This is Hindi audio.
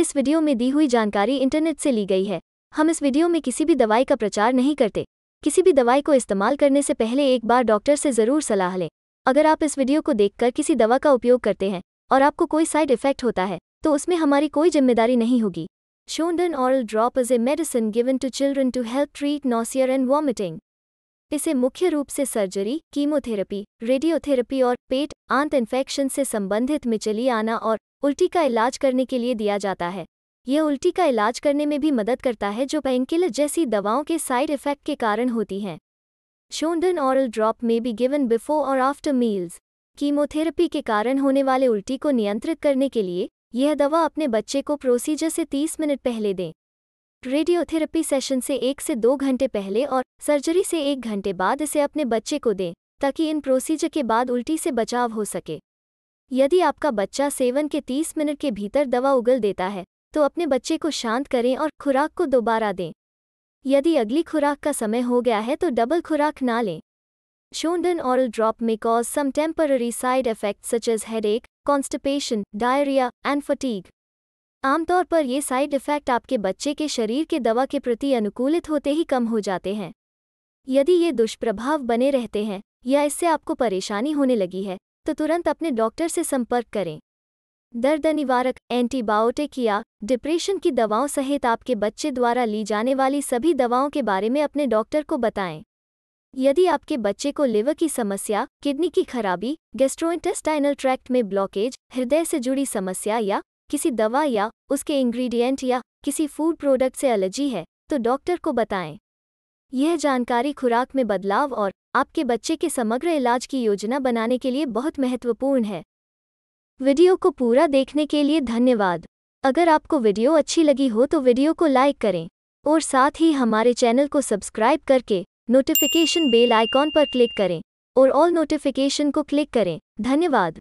इस वीडियो में दी हुई जानकारी इंटरनेट से ली गई है हम इस वीडियो में किसी भी दवाई का प्रचार नहीं करते किसी भी दवाई को इस्तेमाल करने से पहले एक बार डॉक्टर से ज़रूर सलाह लें अगर आप इस वीडियो को देखकर किसी दवा का उपयोग करते हैं और आपको कोई साइड इफेक्ट होता है तो उसमें हमारी कोई जिम्मेदारी नहीं होगी शोन्डन oral drop is a medicine given to children to help treat nausea and vomiting इसे मुख्य रूप से सर्जरी कीमोथेरेपी रेडियोथेरेपी और पेट आंत इन्फेक्शन से संबंधित मिचली आना और उल्टी का इलाज करने के लिए दिया जाता है यह उल्टी का इलाज करने में भी मदद करता है जो पैंकिल जैसी दवाओं के साइड इफेक्ट के कारण होती हैं शोंडन oral drop may be given before और आफ्टर मील्स कीमोथेरेपी के कारण होने वाले उल्टी को नियंत्रित करने के लिए यह दवा अपने बच्चे को प्रोसीजर से 30 मिनट पहले दें रेडियोथेरेपी सेशन से एक से दो घंटे पहले और सर्जरी से एक घंटे बाद इसे अपने बच्चे को दें ताकि इन प्रोसीजर के बाद उल्टी से बचाव हो सके यदि आपका बच्चा सेवन के तीस मिनट के भीतर दवा उगल देता है तो अपने बच्चे को शांत करें और खुराक को दोबारा दें यदि अगली खुराक का समय हो गया है तो डबल खुराक ना लें शोंडन oral drop may cause some temporary side effect such as headache constipation diarrhoea and fatigue आमतौर पर ये साइड इफ़ेक्ट आपके बच्चे के शरीर के दवा के प्रति अनुकूलित होते ही कम हो जाते हैं यदि ये दुष्प्रभाव बने रहते हैं या इससे आपको परेशानी होने लगी है तो तुरंत अपने डॉक्टर से संपर्क करें दर्द निवारक एंटीबायोटिक या डिप्रेशन की दवाओं सहित आपके बच्चे द्वारा ली जाने वाली सभी दवाओं के बारे में अपने डॉक्टर को बताएं यदि आपके बच्चे को लिवर की समस्या किडनी की खराबी गेस्ट्रोइंटेस्टाइनल ट्रैक्ट में ब्लॉकेज हृदय से जुड़ी समस्या या किसी दवा या उसके इंग्रेडिएंट या किसी फूड प्रोडक्ट से एलर्जी है तो डॉक्टर को बताएं यह जानकारी खुराक में बदलाव और आपके बच्चे के समग्र इलाज की योजना बनाने के लिए बहुत महत्वपूर्ण है वीडियो को पूरा देखने के लिए धन्यवाद अगर आपको वीडियो अच्छी लगी हो तो वीडियो को लाइक करें और साथ ही हमारे चैनल को सब्सक्राइब करके नोटिफिकेशन बेल आइकॉन पर क्लिक करें और ऑल नोटिफिकेशन को क्लिक करें धन्यवाद